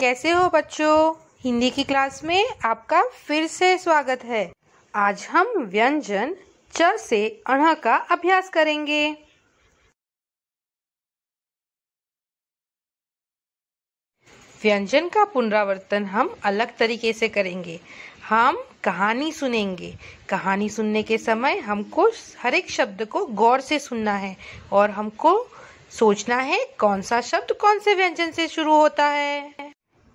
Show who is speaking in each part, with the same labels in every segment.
Speaker 1: कैसे हो बच्चों हिंदी की क्लास में आपका फिर से स्वागत है आज हम व्यंजन च से अण का अभ्यास करेंगे व्यंजन का पुनरावर्तन हम अलग तरीके से करेंगे हम कहानी सुनेंगे कहानी सुनने के समय हमको हर एक शब्द को गौर से सुनना है और हमको सोचना है कौन सा शब्द कौन से व्यंजन से शुरू होता है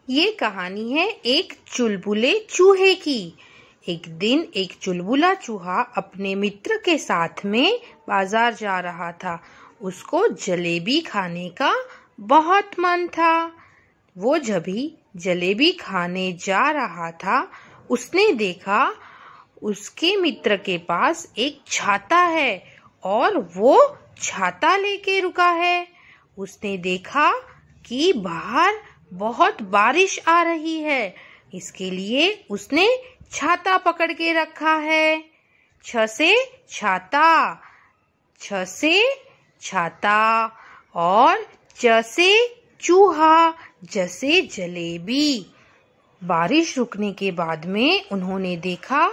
Speaker 1: ये कहानी है एक चुलबुले चूहे की एक दिन एक चुलबुला चूहा अपने मित्र के साथ में बाजार जा रहा था उसको जलेबी खाने का बहुत मन था वो जब ही जलेबी खाने जा रहा था उसने देखा उसके मित्र के पास एक छाता है और वो छाता लेके रुका है उसने देखा कि बाहर बहुत बारिश आ रही है इसके लिए उसने छाता पकड़ के रखा है छ से छाता छ से छाता और से चूहा जसे जलेबी बारिश रुकने के बाद में उन्होंने देखा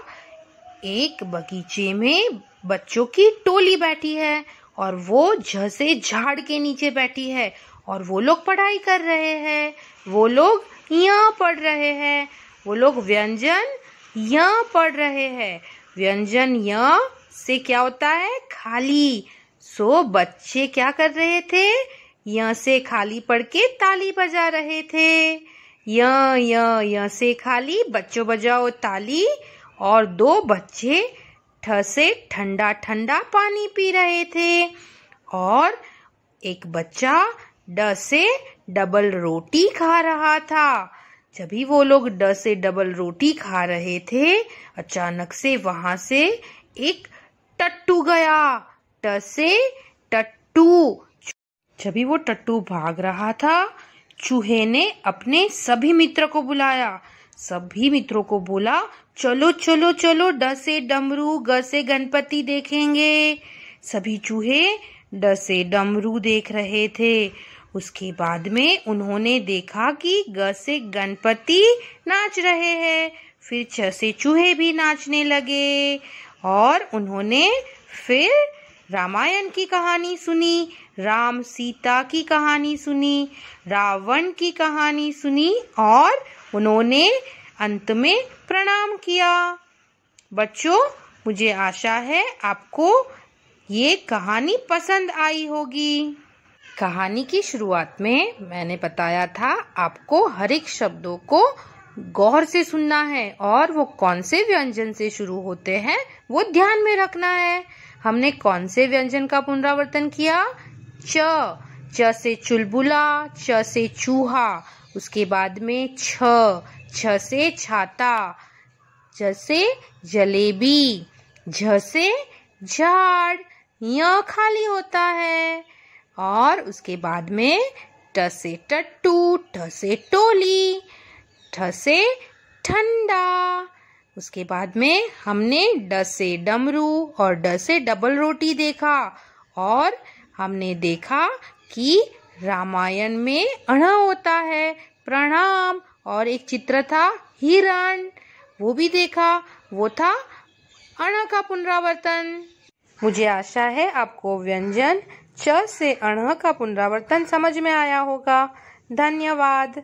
Speaker 1: एक बगीचे में बच्चों की टोली बैठी है और वो झसे झाड़ के नीचे बैठी है और वो लोग पढ़ाई कर रहे हैं वो लोग यहाँ पढ़ रहे हैं वो लोग व्यंजन यहाँ पढ़ रहे हैं व्यंजन य से क्या होता है खाली सो बच्चे क्या कर रहे थे य से खाली पढ़ के ताली बजा रहे थे य से खाली बच्चों बजाओ ताली और दो बच्चे ठ से ठंडा ठंडा पानी पी रहे थे और एक बच्चा ड से डबल रोटी खा रहा था जब वो लोग ड से डबल रोटी खा रहे थे अचानक से वहां से एक टट्टू गया ट से टट्टू जब वो टट्टू भाग रहा था चूहे ने अपने सभी मित्र को बुलाया सभी मित्रों को बोला चलो चलो चलो ड से डमरू ग से गणपति देखेंगे सभी चूहे ड से डमरू देख रहे थे उसके बाद में उन्होंने देखा कि ग से गणपति नाच रहे हैं फिर छ से चूहे भी नाचने लगे और उन्होंने फिर रामायण की कहानी सुनी राम सीता की कहानी सुनी रावण की कहानी सुनी और उन्होंने अंत में प्रणाम किया बच्चों मुझे आशा है आपको ये कहानी पसंद आई होगी कहानी की शुरुआत में मैंने बताया था आपको हर एक शब्दों को गौर से सुनना है और वो कौन से व्यंजन से शुरू होते हैं वो ध्यान में रखना है हमने कौन से व्यंजन का पुनरावर्तन किया च च से चुलबुला च से चूहा उसके बाद में छ छ से छाता ज से जलेबी झ से झाड़ य खाली होता है और उसके बाद में ट से टट्टू ठ से टोली ठ से ठंडा उसके बाद में हमने ड से डमरू और ड से डबल रोटी देखा और हमने देखा कि रामायण में अण होता है प्रणाम और एक चित्र था हिरण वो भी देखा वो था अण का पुनरावर्तन मुझे आशा है आपको व्यंजन च से अण का पुनरावर्तन समझ में आया होगा धन्यवाद